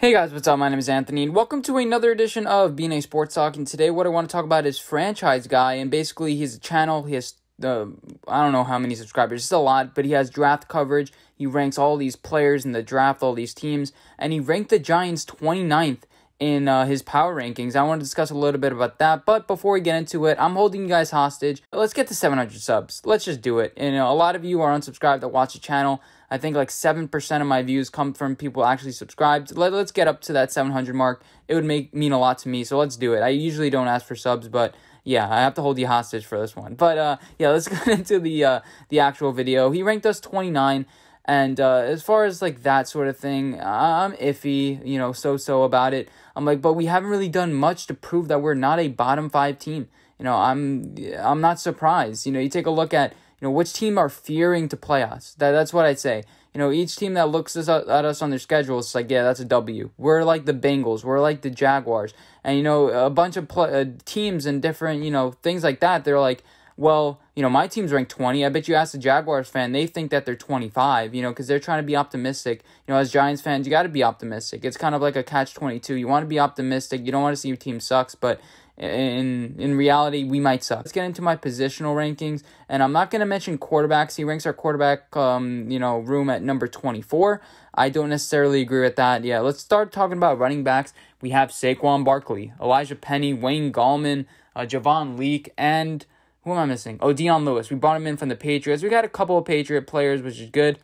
Hey guys, what's up? My name is Anthony, and welcome to another edition of Being a Sports Talk. And today, what I want to talk about is Franchise Guy, and basically, he's a channel. He has uh, I don't know how many subscribers, it's a lot, but he has draft coverage. He ranks all these players in the draft, all these teams, and he ranked the Giants 29th in uh, his power rankings. I want to discuss a little bit about that, but before we get into it, I'm holding you guys hostage. Let's get to 700 subs. Let's just do it. And you know, a lot of you are unsubscribed that watch the channel. I think like 7% of my views come from people actually subscribed. Let, let's get up to that 700 mark. It would make mean a lot to me. So let's do it. I usually don't ask for subs, but yeah, I have to hold you hostage for this one. But uh, yeah, let's get into the uh, the actual video. He ranked us 29, and uh, as far as like that sort of thing, I'm iffy, you know, so so about it. I'm like, but we haven't really done much to prove that we're not a bottom five team. You know, I'm I'm not surprised. You know, you take a look at you know, which team are fearing to play us? That, that's what I'd say. You know, each team that looks at us on their schedule, is like, yeah, that's a W. We're like the Bengals. We're like the Jaguars. And, you know, a bunch of uh, teams and different, you know, things like that, they're like, well, you know, my team's ranked 20. I bet you ask a Jaguars fan, they think that they're 25, you know, because they're trying to be optimistic. You know, as Giants fans, you got to be optimistic. It's kind of like a catch 22. You want to be optimistic. You don't want to see your team sucks, but, in in reality we might suck. Let's get into my positional rankings, and I'm not going to mention quarterbacks. He ranks our quarterback, um, you know, room at number 24. I don't necessarily agree with that. Yeah, let's start talking about running backs. We have Saquon Barkley, Elijah Penny, Wayne Gallman, uh, Javon Leak, and who am I missing? Oh, Dion Lewis. We brought him in from the Patriots. We got a couple of Patriot players, which is good.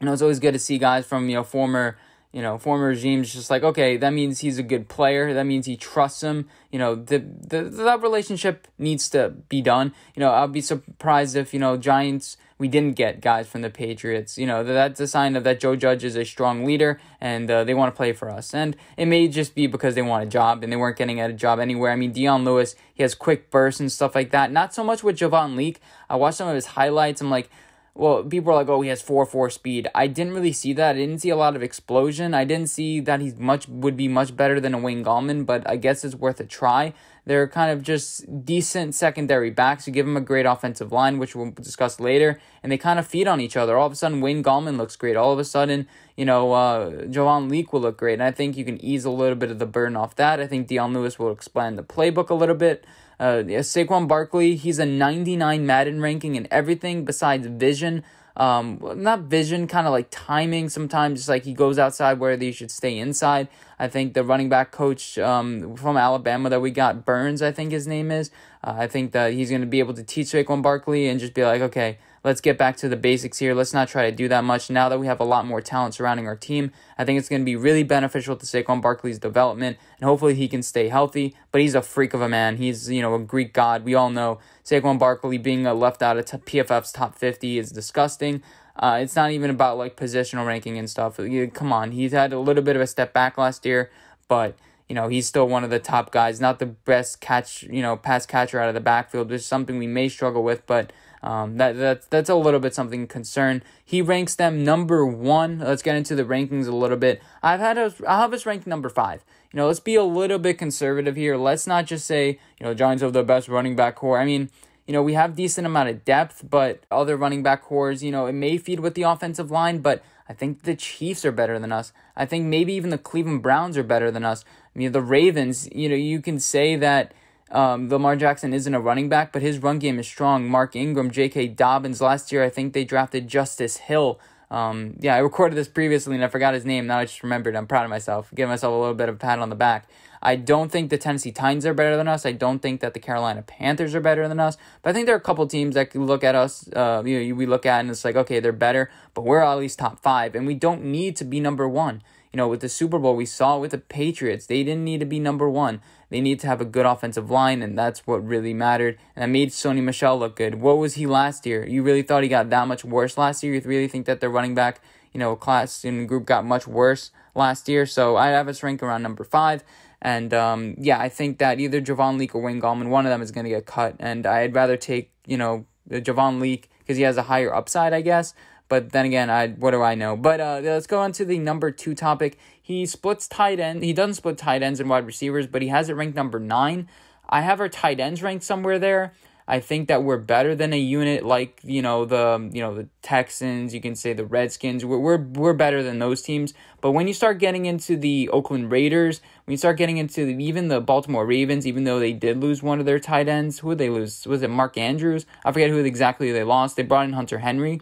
You know, it's always good to see guys from you know former you know, former regime's just like, okay, that means he's a good player. That means he trusts him. You know, the, the that relationship needs to be done. You know, I'll be surprised if, you know, Giants, we didn't get guys from the Patriots. You know, that's a sign of that Joe Judge is a strong leader and uh, they want to play for us. And it may just be because they want a job and they weren't getting at a job anywhere. I mean, Dion Lewis, he has quick bursts and stuff like that. Not so much with Javon Leak. I watched some of his highlights. I'm like, well, people are like, oh, he has 4 4 speed. I didn't really see that. I didn't see a lot of explosion. I didn't see that he's much would be much better than a Wayne Gallman, but I guess it's worth a try. They're kind of just decent secondary backs You give him a great offensive line, which we'll discuss later, and they kind of feed on each other. All of a sudden, Wayne Gallman looks great. All of a sudden, you know, uh, Javon Leak will look great, and I think you can ease a little bit of the burden off that. I think Deion Lewis will expand the playbook a little bit. Uh, Saquon Barkley, he's a 99 Madden ranking and everything besides vision. Um, not vision, kind of like timing sometimes. Just like he goes outside where he should stay inside. I think the running back coach um, from Alabama that we got, Burns, I think his name is. Uh, I think that he's going to be able to teach Saquon Barkley and just be like, okay, let's get back to the basics here. Let's not try to do that much. Now that we have a lot more talent surrounding our team, I think it's going to be really beneficial to Saquon Barkley's development, and hopefully he can stay healthy. But he's a freak of a man. He's, you know, a Greek god. We all know Saquon Barkley being left out of PFF's top 50 is disgusting. Uh, it's not even about like positional ranking and stuff. You, come on, he's had a little bit of a step back last year, but you know he's still one of the top guys. Not the best catch, you know, pass catcher out of the backfield, There's something we may struggle with, but. Um, that that's that's a little bit something concern. He ranks them number one. Let's get into the rankings a little bit. I've had I have us ranked number five. You know, let's be a little bit conservative here. Let's not just say you know Giants have the best running back core. I mean, you know, we have decent amount of depth, but other running back cores, you know, it may feed with the offensive line, but I think the Chiefs are better than us. I think maybe even the Cleveland Browns are better than us. I mean, the Ravens, you know, you can say that um, Lamar Jackson isn't a running back, but his run game is strong. Mark Ingram, J.K. Dobbins. Last year, I think they drafted Justice Hill. Um, yeah, I recorded this previously and I forgot his name. Now I just remembered. I'm proud of myself. Give myself a little bit of a pat on the back. I don't think the Tennessee Titans are better than us. I don't think that the Carolina Panthers are better than us. But I think there are a couple teams that look at us, uh, you know, we look at and it's like, okay, they're better, but we're at least top five, and we don't need to be number one. You know, with the Super Bowl, we saw with the Patriots, they didn't need to be number one. They need to have a good offensive line, and that's what really mattered. And that made Sony Michelle look good. What was he last year? You really thought he got that much worse last year? You really think that their running back, you know, class and group got much worse last year? So I have us rank around number five. And um, yeah, I think that either Javon Leak or Wayne Gallman, one of them is going to get cut. And I'd rather take, you know, Javon Leak because he has a higher upside, I guess. But then again, I what do I know? But uh, let's go on to the number two topic. He splits tight end. He doesn't split tight ends and wide receivers, but he has it ranked number nine. I have our tight ends ranked somewhere there. I think that we're better than a unit like you know the you know the Texans. You can say the Redskins. We're we're, we're better than those teams. But when you start getting into the Oakland Raiders, when you start getting into the, even the Baltimore Ravens, even though they did lose one of their tight ends, who did they lose? Was it Mark Andrews? I forget who exactly they lost. They brought in Hunter Henry,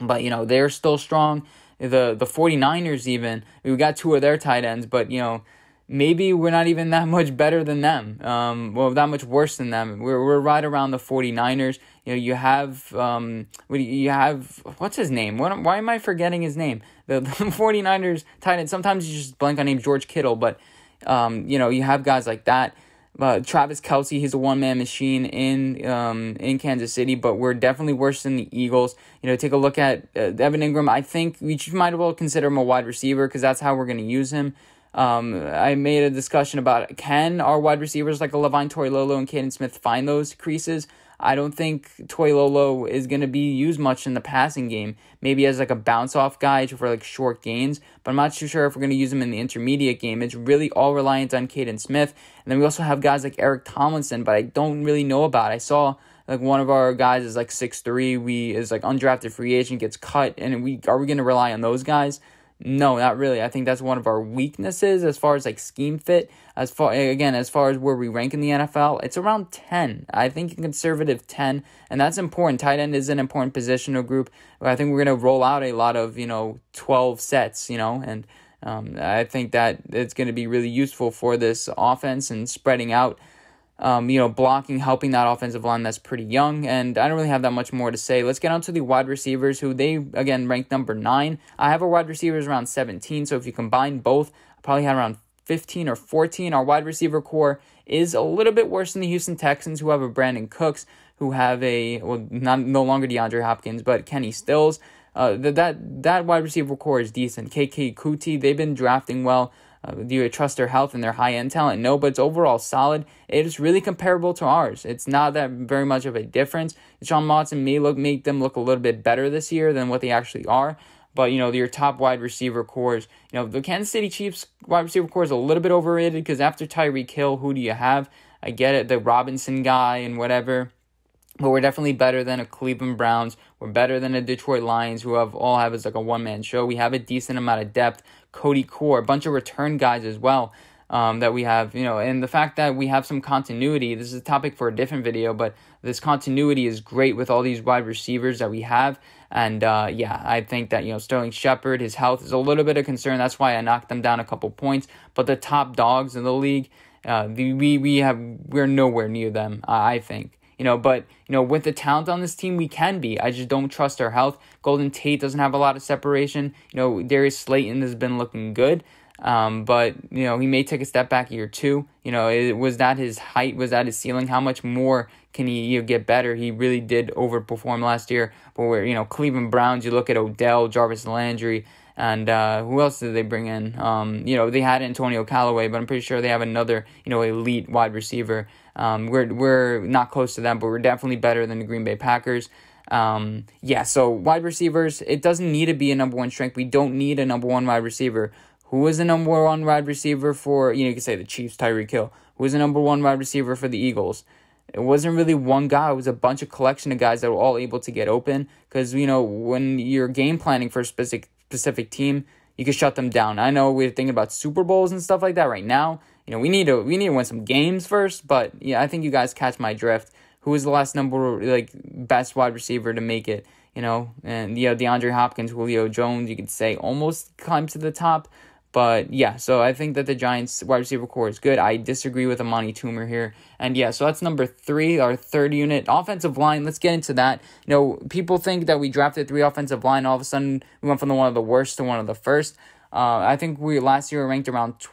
but you know they're still strong. The the 49ers even we got two of their tight ends, but you know maybe we're not even that much better than them. Um, well, that much worse than them. We're, we're right around the 49ers. You know, you have, um, you have, what's his name? What, why am I forgetting his name? The, the 49ers tight end. Sometimes you just blank on name George Kittle, but, um, you know, you have guys like that. Uh, Travis Kelsey, he's a one man machine in um, in Kansas City, but we're definitely worse than the Eagles. You know, take a look at uh, Evan Ingram. I think we might as well consider him a wide receiver because that's how we're going to use him. Um, I made a discussion about can our wide receivers like a Levine Lolo and Caden Smith find those creases? I don't think Lolo is going to be used much in the passing game. Maybe as like a bounce off guy for like short gains, but I'm not too sure if we're going to use him in the intermediate game. It's really all reliant on Caden Smith. And then we also have guys like Eric Tomlinson, but I don't really know about. I saw like one of our guys is like six three. we is like undrafted free agent gets cut and we are we going to rely on those guys? No, not really. I think that's one of our weaknesses as far as like scheme fit. As far again, as far as where we rank in the NFL, it's around 10. I think conservative 10, and that's important. Tight end is an important positional group. I think we're going to roll out a lot of, you know, 12 sets, you know, and um, I think that it's going to be really useful for this offense and spreading out um, you know, blocking, helping that offensive line that's pretty young. And I don't really have that much more to say. Let's get on to the wide receivers, who they, again, ranked number nine. I have a wide receivers around 17. So if you combine both, I probably had around 15 or 14. Our wide receiver core is a little bit worse than the Houston Texans, who have a Brandon Cooks, who have a, well, not, no longer DeAndre Hopkins, but Kenny Stills. Uh, that that wide receiver core is decent. KK Kuti, they've been drafting well. Uh, do you trust their health and their high end talent? No, but it's overall solid. It is really comparable to ours. It's not that very much of a difference. Sean Watson may look make them look a little bit better this year than what they actually are. But you know your top wide receiver cores. You know the Kansas City Chiefs wide receiver core is a little bit overrated because after Tyreek Hill, who do you have? I get it, the Robinson guy and whatever, but we're definitely better than a Cleveland Browns we're better than the Detroit Lions, who have all have is like a one man show. We have a decent amount of depth. Cody Core, a bunch of return guys as well. Um, that we have, you know, and the fact that we have some continuity. This is a topic for a different video, but this continuity is great with all these wide receivers that we have. And uh, yeah, I think that, you know, Sterling Shepard, his health is a little bit of concern. That's why I knocked them down a couple points. But the top dogs in the league, uh, the, we, we have, we're nowhere near them, I think. You know, but you know, with the talent on this team, we can be. I just don't trust our health. Golden Tate doesn't have a lot of separation. You know, Darius Slayton has been looking good. Um, but you know he may take a step back year two. You know, it, was that his height? Was that his ceiling? How much more can he you know, get better? He really did overperform last year. But where you know Cleveland Browns, you look at Odell, Jarvis Landry, and uh, who else did they bring in? Um, you know, they had Antonio Callaway, but I'm pretty sure they have another, you know, elite wide receiver. Um, we're, we're not close to them, but we're definitely better than the Green Bay Packers. Um, yeah, so wide receivers, it doesn't need to be a number one strength. We don't need a number one wide receiver. Who was the number one wide receiver for, you know, you could say the Chiefs, Tyreek Hill. Who was the number one wide receiver for the Eagles? it wasn't really one guy. It was a bunch of collection of guys that were all able to get open. Because you know when you're game planning for a specific specific team, you can shut them down. I know we're thinking about Super Bowls and stuff like that right now. You know, we need to we need to win some games first, but yeah, I think you guys catch my drift. Who was the last number like best wide receiver to make it? You know, and you know DeAndre Hopkins, Julio Jones, you could say almost climbed to the top. But yeah, so I think that the Giants wide receiver core is good. I disagree with Amani Toomer here. And yeah, so that's number three, our third unit. Offensive line, let's get into that. You know, people think that we drafted three offensive line, all of a sudden we went from the one of the worst to one of the first. Uh, I think we last year were ranked around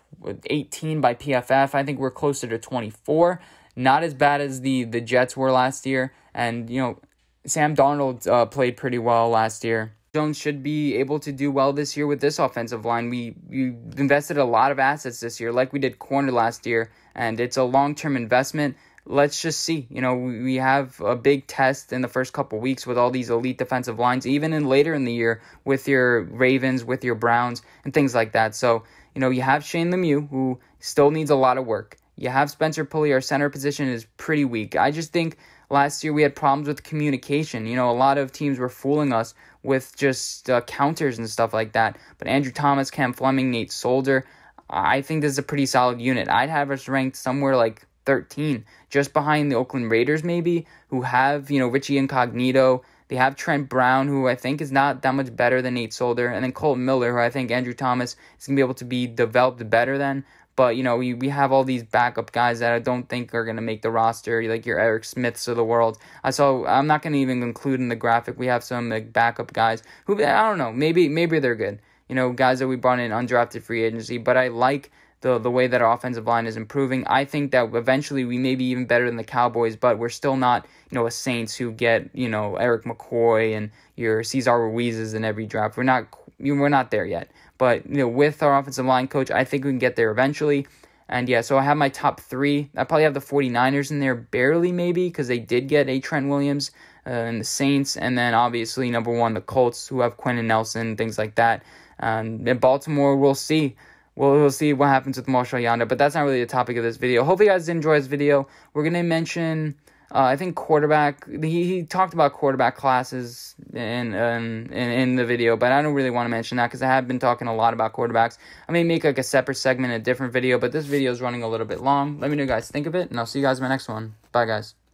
18 by PFF. I think we're closer to 24. Not as bad as the, the Jets were last year. And, you know, Sam Donald uh, played pretty well last year. Jones should be able to do well this year with this offensive line. We we invested a lot of assets this year, like we did corner last year, and it's a long term investment. Let's just see. You know, we have a big test in the first couple weeks with all these elite defensive lines, even in later in the year with your Ravens, with your Browns, and things like that. So, you know, you have Shane Lemieux, who still needs a lot of work. You have Spencer Pulley. Our center position is pretty weak. I just think Last year we had problems with communication. You know, a lot of teams were fooling us with just uh, counters and stuff like that. But Andrew Thomas, Cam Fleming, Nate Solder, I think this is a pretty solid unit. I'd have us ranked somewhere like 13, just behind the Oakland Raiders maybe, who have, you know, Richie Incognito. They have Trent Brown, who I think is not that much better than Nate Solder, and then Colt Miller, who I think Andrew Thomas is going to be able to be developed better than. But you know, we, we have all these backup guys that I don't think are gonna make the roster, like your Eric Smiths of the world. I uh, saw I'm not gonna even include in the graphic. We have some like backup guys who I don't know, maybe maybe they're good. You know, guys that we brought in undrafted free agency. But I like the the way that our offensive line is improving. I think that eventually we may be even better than the Cowboys, but we're still not, you know, a Saints who get, you know, Eric McCoy and your Cesar Ruiz's in every draft. We're not you we're not there yet. But you know, with our offensive line coach, I think we can get there eventually. And yeah, so I have my top three. I probably have the 49ers in there barely, maybe, because they did get a Trent Williams uh, and the Saints. And then obviously, number one, the Colts, who have Quinn and Nelson, things like that. Um, in Baltimore, we'll see. We'll, we'll see what happens with Marshall Yanda, but that's not really the topic of this video. Hopefully, you guys enjoy this video. We're going to mention uh, I think quarterback. He, he talked about quarterback classes in, um, in in the video, but I don't really want to mention that because I have been talking a lot about quarterbacks. I may make like a separate segment, a different video, but this video is running a little bit long. Let me know, guys, think of it, and I'll see you guys in my next one. Bye, guys.